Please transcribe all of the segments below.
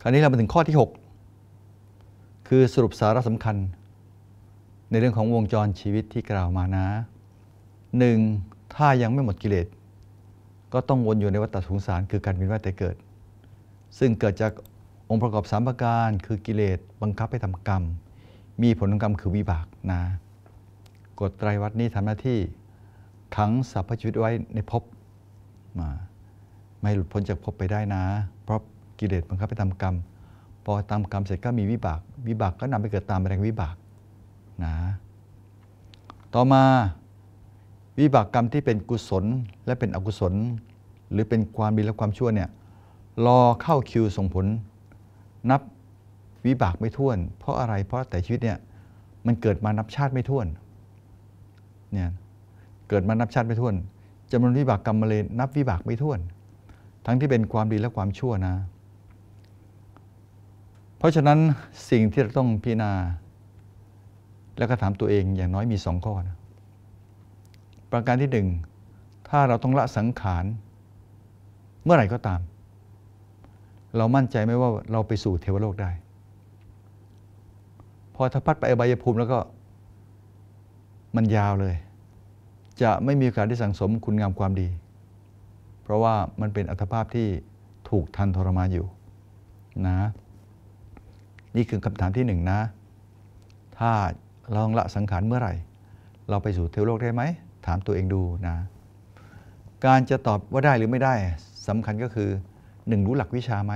คราวนี้เรามาถึงข้อที่ 6 คือสรุปสาระสำคัญ ในเรื่องของวงจรชีวิตที่กล่าวมานะ 1. ถ้ายังไม่หมดกิเลส ก็ต้องวนอยู่ในวัฏสงสารคือการเวียนว่ายแต่เกิด ซึ่งเกิดจากองค์ประกอบสามประการคือกิเลส บังคับให้ทำกรรม มีผลของกรรมคือวิบากนะกฎไตรวัตนี้ทำหน้าที่ขังสรรพชีวิตไว้ในภพมาไม่หลุดพ้นจากภพไปได้นะ เพราะกิเลสบังคับไปทำกรรม พอทำกรรมเสร็จก็มีวิบาก วิบากก็นำไปเกิดตามแรงวิบากนะต่อมาวิบากกรรมที่เป็นกุศล และเป็นอกุศล หรือเป็นความดีและความชั่วเนี่ยรอเข้าคิวส่งผล นับวิบากไม่ท้วน เพราะอะไรเพราะแต่ชีวิตเนี่ยมันเกิดมานับชาติไม่ท้วนเนี่ยเกิดมานับชาติ ไม่ถ้วนจำนวนวิบากกรรมมเลยนับวิบากไม่ถ้วน ทั้งที่เป็นความดีและความชั่วนะ เพราะฉะนั้นสิ่งที่เราต้องพิจารณา และก็ถามตัวเองอย่างน้อยมีสองข้อนะประการที่หนึ่งถ้าเราต้องละสังขารเมื่อไหร่ก็ตาม เรามั่นใจไหมว่าเราไปสู่เทวโลกได้พอถ้าพัดไปอบายภูมิแล้วก็มันยาวเลย จะไม่มีโอกาสได้สั่งสมคุณงามความดี เพราะว่ามันเป็นอัตภาพที่ถูกทันทรมานอยู่ นะ นี่คือคำถามที่หนึ่งนะ ถ้าลองละสังขารเมื่อไหร่ เราไปสู่เทวโลกได้ไหม ถามตัวเองดูนะ การจะตอบว่าได้หรือไม่ได้ สำคัญก็คือหนึ่งรู้หลักวิชาไหม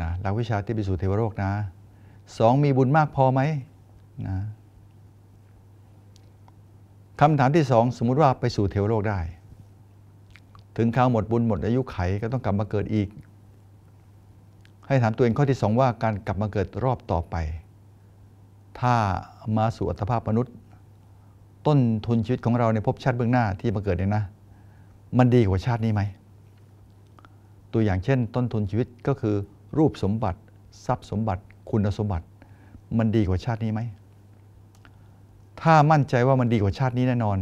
นะหลักวิชาที่ไปสู่เทวโลกนะ สองมีบุญมากพอไหม นะคำถามที่สองสมมุติว่าไปสู่เทวโลกได้ ถึงคราวหมดบุญหมดอายุไขก็ต้องกลับมาเกิดอีก ให้ถามตัวเองข้อที่สองว่า การกลับมาเกิดรอบต่อไป ถ้ามาสู่อัตภาพมนุษย์ ต้นทุนชีวิตของเราในภพชาติเบื้องหน้าที่มาเกิดเนี่ยนะ มันดีกว่าชาตินี้ไหมตัวอย่างเช่น ต้นทุนชีวิตก็คือ รูปสมบัติ ทรัพย์สมบัติ คุณสมบัติ มันดีกว่าชาตินี้ไหมถ้ามั่นใจว่ามันดีกว่าชาตินี้แน่นอน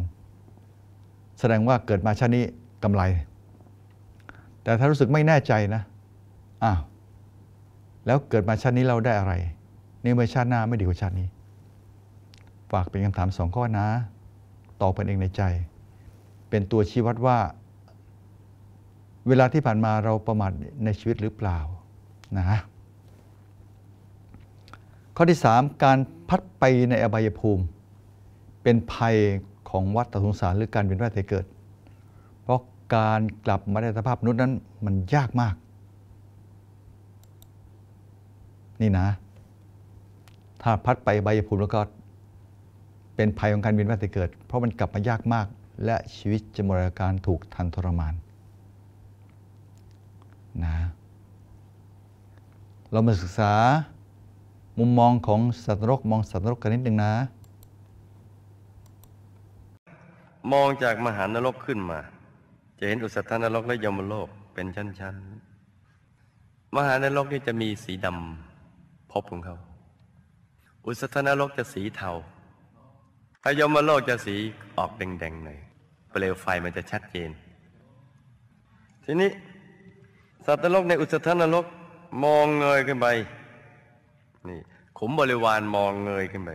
แสดงว่าเกิดมาชาตินี้กำไร แต่ถ้ารู้สึกไม่แน่ใจนะ อ้าว แล้วเกิดมาชาตินี้เราได้อะไร นี่เมื่อชาติหน้าไม่ดีกว่าชาตินี้ ฝากเป็นคำถามสองข้อนะ ตอบเป็นเองในใจ เป็นตัวชี้วัดว่า เวลาที่ผ่านมาเราประมาทในชีวิตหรือเปล่า นะฮะข้อที่3การพัดไปในอบายภูมิเป็นภัยของวัฏสงสารหรือการเวียนว่ายตายเกิด เพราะการกลับมาในสภาพนุษย์นั้นมันยากมาก นี่นะ ถ้าพัดไปใบภูมิแล้วก็เป็นภัยของการเวียนว่ายตายเกิด เพราะมันกลับมายากมากและชีวิตจะมรณาการถูกทันทรมานนะ เรามาศึกษามุมมองของสัตว์นรกมองสัตว์นรกกันนิดหนึ่งนะมองจากมหานรก ขึ้นมา จะเห็นอุสธานรกและยมโลกเป็นชั้น ๆ มหานรกนี่จะมีสีดำพบของเขา อุสธานรกจะสีเทาถ้ายมโลกจะสีออกแดงๆหน่อยเปลวไฟมันจะชัดเจน ทีนี้สัตว์นรกในอุสธานรกมองเงยขึ้นไปนี่ขุมบริวารมองเงยขึ้นไป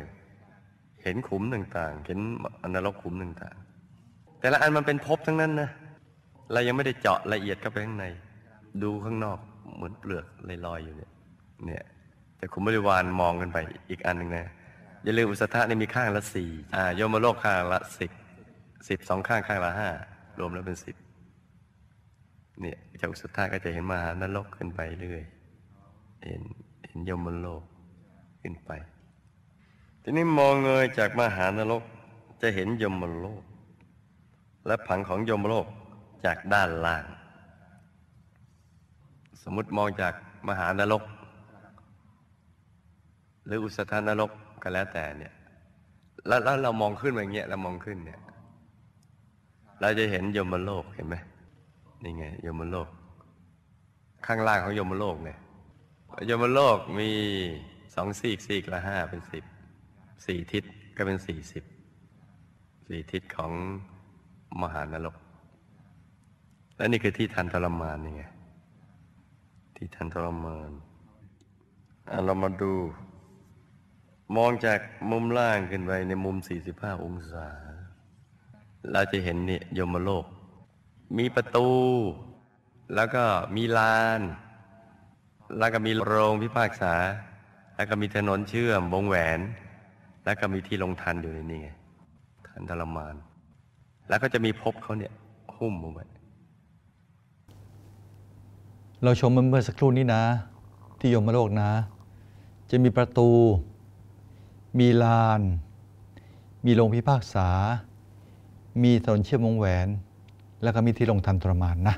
เห็นขุมต่าง ๆ เห็นอนรกขุมต่างแต่ละอันมันเป็นภพทั้งนั้นนะ เรายังไม่ได้เจาะละเอียดเข้าไปข้างใน ดูข้างนอกเหมือนเปลือกลอยๆอยู่เนี่ยเนี่ยแต่คุณบริวารมองกันไปอีกอันหนึ่งนะ อย่าลืมอุสธะนี่มีข้างละสี่อ่าโยมโลกข้างละสิบสิบสองข้างข้างละห้า รวมแล้วเป็นสิบเนี่ยจากอุสธาก็จะเห็นมหานรกขึ้นไปเรื่อยเห็นเห็นยมโลกขึ้นไป ทีนี้มองเงยจากมหานรก จะเห็นยมโลกและผังของยมโลกจากด้านล่าง สมมติมองจากมหานรก หรืออุสธานรกก็แล้วแต่เนี่ย แล้วเรามองขึ้นแบบเงี้ยเรามองขึ้นเนี่ยเราจะเห็นยมโลกเห็นไหมนี่ไงยมโลก ข้างล่างของยมโลกเนี่ยยมโลกมีสองสี่สี่ละห้าเป็นสิบสี่ทิศก็เป็นสี่สิบสี่ทิศของมหานรกและนี่คือที่ทันทรมานนี่ไงที่ทันทรมานเรามาดู มองจากมุมล่างขึ้นไปในมุม 45 องศา เราจะเห็นเนี่ยยมโลก มีประตู แล้วก็มีลาน แล้วก็มีโรงพิพากษา แล้วก็มีถนนเชื่อม วงแหวน แล้วก็มีที่ลงทันอยู่ในนี่ไง ทันทรมานแล้วก็จะมีภพเขาเนี่ยหุ้มเอาไว้เราชมมันเมื่อสักครู่นี้นะ ที่ยมโลกนะ จะมีประตู มีลาน มีโรงพิพากษา มีถนนเชื่อมวงแหวน แล้วก็มีที่ลงทันทรมานนะ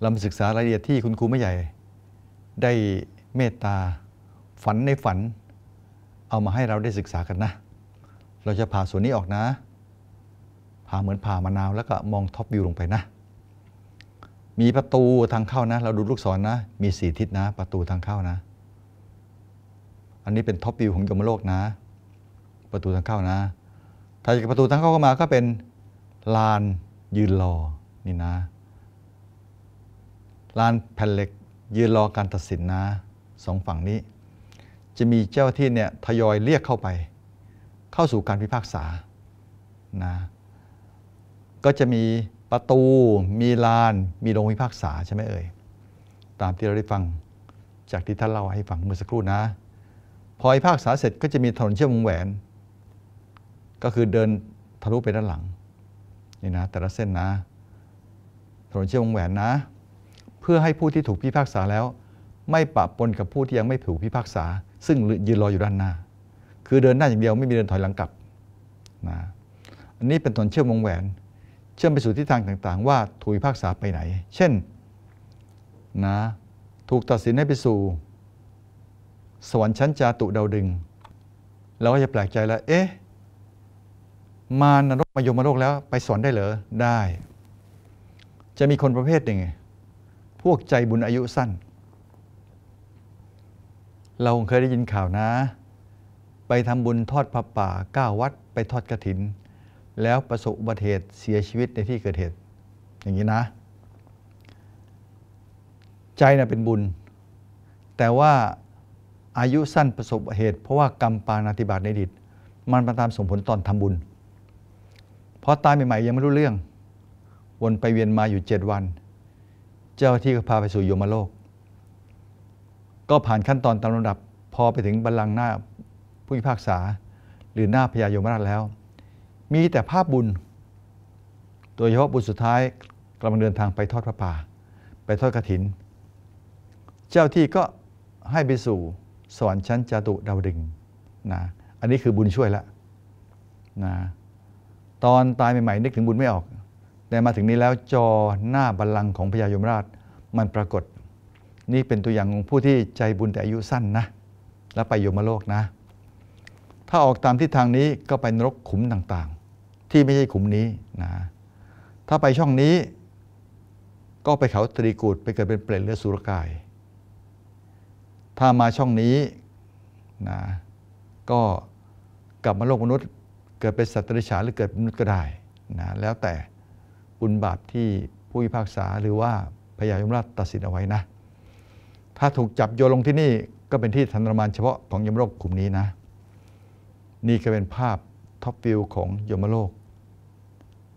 เราาศึกษารายละเอียดที่คุณครูไม่ใหญ่ ได้เมตตา ฝันในฝัน เอามาให้เราได้ศึกษากันนะ เราจะผ่าส่วนนี้ออกนะผ่าเหมือนผ่ามะนาวแล้วก็มองท็อปวิวลงไปนะ มีประตูทางเข้านะ เราดูลูกศรนนะมีสี่ทิศนะ ประตูทางเข้านะ อันนี้เป็นท็อปวิวของยมโลกนะ ประตูทางเข้านะ ถ้าจากประตูทางเข้าเข้ามาก็เป็นลานยืนรอ นี่นะ ลานแผ่นเหล็กยืนรอการตัดสินนะ สองฝั่งนี้ จะมีเจ้าที่เนี่ยทยอยเรียกเข้าไป เข้าสู่การพิพากษา นะก็จะมีประตู มีลาน มีโรงพิพากษาใช่ไหมเอ่ย ตามที่เราได้ฟัง จากที่ท่านเล่าให้ฟังเมื่อสักครู่นะ พอพิพากษาเสร็จก็จะมีถนนเชื่อมวงแหวน ก็คือเดินทะลุไปด้านหลังนี่นะแต่ละเส้นนะ ถนนเชื่อมวงแหวนนะ เพื่อให้ผู้ที่ถูกพิพากษาแล้ว ไม่ปะปนกับผู้ที่ยังไม่ถูกพิพากษาซึ่งยืนรออยู่ด้านหน้า คือเดินหน้าอย่างเดียวไม่มีเดินถอยหลังกลับนะ อันนี้เป็นถนนเชื่อมวงแหวนชื่อมไปสู่ทิศทางต่าง ๆ ว่าถูกพิพากษาไปไหน เช่น นะถูกตัดสินให้ไปสู่ สวรรค์ชั้นจาตุเดาดึงเราก็จะแปลกใจแล้ว เอ๊ะ มานรกมายมโลกแล้ว ไปสอนได้เหรอ ได้ จะมีคนประเภทหนึ่งพวกใจบุญอายุสั้น เราเคยได้ยินข่าวนะ ไปทำบุญทอดพระป่าก้าวัดไปทอดกระถินแล้วประสบอุบัติเหตุเสียชีวิตในที่เกิดเหตุ อย่างนี้นะ ใจนะ่ะเป็นบุญ แต่ว่าอายุสั้นประสบเหตุเพราะว่ากรรมปานาติบาตในดิตมันมาตามส่งผลตอนทำบุญ เพราะตายใหม่ ๆยังไม่รู้เรื่อง วนไปเวียนมาอยู่เจ็ดวัน เจ้าที่ก็พาไปสู่โยมโลก ก็ผ่านขั้นตอนตามลำดับ พอไปถึงบัลลังก์หน้าผู้พิพากษาหรือหน้าพญายมราชแล้วมีแต่ภาพบุญ ตัวเฉพาะบุญสุดท้ายกำลังเดินทางไปทอดพระป่า ไปทอดกระถิน เจ้าที่ก็ให้ไปสู่สวรรค์ชั้นจตุดาวดึงนะอันนี้คือบุญช่วยละนะตอนตายใหม่ๆ นึกถึงบุญไม่ออก แต่มาถึงนี้แล้วจอหน้าบัลลังก์ของพญายมราชมันปรากฏ นี่เป็นตัวอย่างของผู้ที่ใจบุญแต่อายุสั้นนะ แล้วไปโยมโลกนะ ถ้าออกตามทิศทางนี้ก็ไปนรกขุมต่างที่ไม่ใช่ขุมนี้นะ ถ้าไปช่องนี้ก็ไปเขาตรีกูดไปเกิดเป็นเปรตเลือดสุรกาย ถ้ามาช่องนี้นะก็กลับมาโลกมนุษย์ เกิดเป็นสัตว์ริษาหรือเกิดเป็นมนุษย์ก็ได้นะแล้วแต่บุญบาปที่ผู้พิพากษาหรือว่าพญายมราชตัดสินเอาไว้นะ ถ้าถูกจับโยนลงที่นี่ก็เป็นที่ทรมานเฉพาะของยมโลกกลุ่มนี้นะนี่ก็เป็นภาพท็อปวิวของยมโลก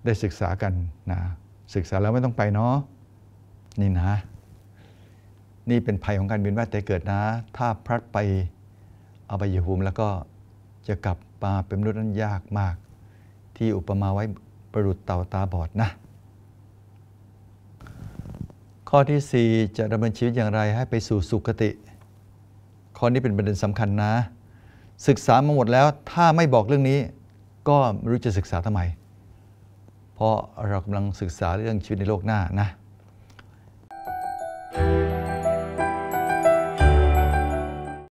ได้ศึกษากันนะศึกษาแล้วไม่ต้องไปเนาะนี่นะ นี่เป็นภัยของการบินว่าแต่เกิดนะ ถ้าพลัดไปเอาไปอยู่ภูมิแล้วก็จะกลับมาเป็นมนุษย์นั้นยากมาก ที่อุปมาไว้ประดุดเต่าตาบอดนะ ข้อที่ 4 จะดำเนินชีวิตอย่างไรให้ไปสู่สุคติ ข้อนี้เป็นประเด็นสำคัญนะ ศึกษามาหมดแล้วถ้าไม่บอกเรื่องนี้ ก็ไม่รู้จะศึกษาทำไมราะเรากำลังศึกษาเรื่องชีวิตในโลกหน้านะ